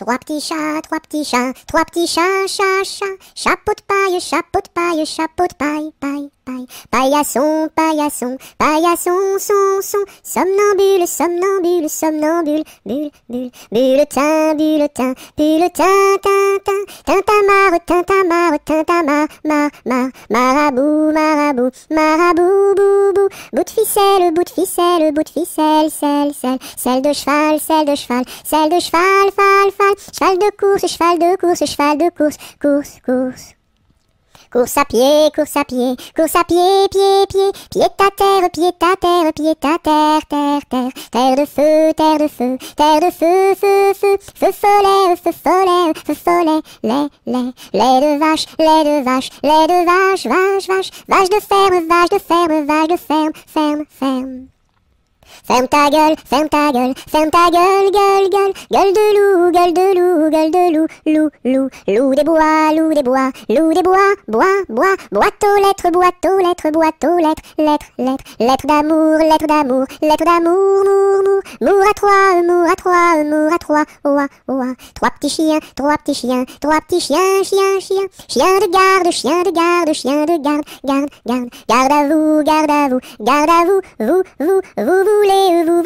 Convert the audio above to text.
Trois petits chats, trois petits chats, trois petits chats, chats, chats. Chapeau de paille, chapeau de paille, chapeau de paille, paille, paille. Paillasson, paillasson, paillasson, son, son. Somnambule, somnambule, somnambule, bulle, bulle. Bulletin, bulletin, bulletin, tintin. Tintamarre, tintamarre, tintamarre, ma, ma. Marabout, marabout, marabout, bout, de ficelle, bout de ficelle, bout de ficelle, celle, celle, celle de cheval, celle de cheval, celle de cheval, fal, fal, cheval de course, cheval de course, cheval de course, course, course. Course à pied, course à pied, course à pied, pied, pied, pied à terre, pied à terre, pied à terre, terre, terre, terre de feu, terre de feu, terre de feu, feu, feu, feu follet, feu follet, feu follet, lait, lait, lait de vache, lait de vache, lait de vache, vache, vache, vache de ferme, vache de ferme, vache de ferme, ferme, ferme. Ferme ta gueule, ferme ta gueule, ferme ta gueule, gueule, gueule, gueule de loup, gueule de loup, gueule de loup, loup, loup, loup des bois, loup des bois, loup des bois, bois, bois, boîte aux lettres, boîte aux lettres, boîte aux lettres, lettres, lettres, lettres d'amour, lettres d'amour, lettres d'amour, mour, mour, mour à toi trois, Trois petits chiens, trois petits chiens, trois petits chiens, chiens, chiens. Chien de garde, chien de garde, chien de garde, garde, garde. Garde à vous, garde à vous, garde à vous, vous, vous, vous voulez vous